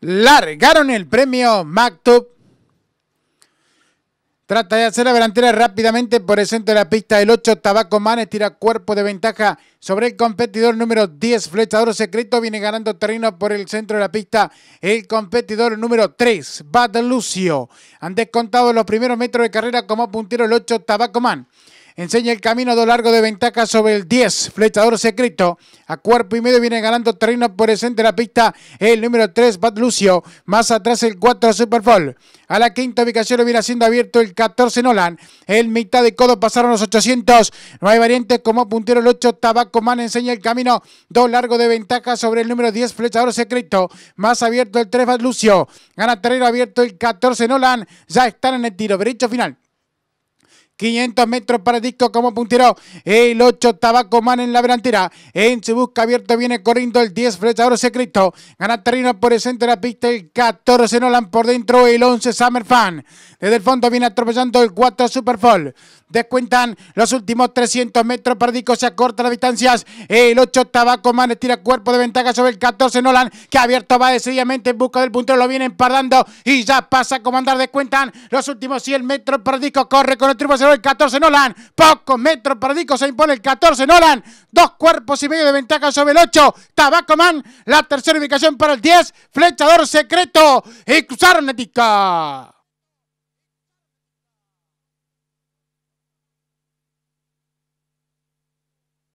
largaron el premio MacTub. Trata de hacer la delantera rápidamente por el centro de la pista. El 8, Tabaco Man. Estira cuerpo de ventaja sobre el competidor número 10, Flechador Secreto. Viene ganando terreno por el centro de la pista. El competidor número 3, Bad Lucio. Han descontado los primeros metros de carrera como puntero el 8, Tabaco Man. Enseña el camino dos largos de ventaja sobre el 10. Flechador secreto. A cuerpo y medio viene ganando terreno por el centro de la pista. El número 3, Bad Lucio. Más atrás el 4, Superfall. A la quinta ubicación lo viene siendo abierto el 14, Nolan. En mitad de codo pasaron los 800. No hay variantes como puntero el 8. Tabaco Man enseña el camino. Dos largos de ventaja sobre el número 10, Flechador secreto. Más abierto el 3, Bad Lucio. Gana terreno abierto el 14, Nolan. Ya están en el tiro. Derecho final. 500 metros para disco como puntero. El 8, Tabaco Man en la delantera. En su busca abierto viene corriendo el 10, Flechador Secreto. Gana terreno por el centro de la pista. El 14, Nolan por dentro. El 11, Summer Fan. Desde el fondo viene atropellando el 4, Superfall. Descuentan los últimos 300 metros. para Disco se acorta las distancias. El 8, Tabaco Man estira cuerpo de ventaja sobre el 14, Nolan. Que abierto va decididamente en busca del puntero. Lo viene empardando y ya pasa a comandar. Descuentan los últimos 100 metros. para Disco corre con el triunfo el 14 Nolan. Pocos metros para Dico, se impone el 14 Nolan. Dos cuerpos y medio de ventaja sobre el 8. Tabaco Man, la tercera ubicación para el 10. Flechador secreto y a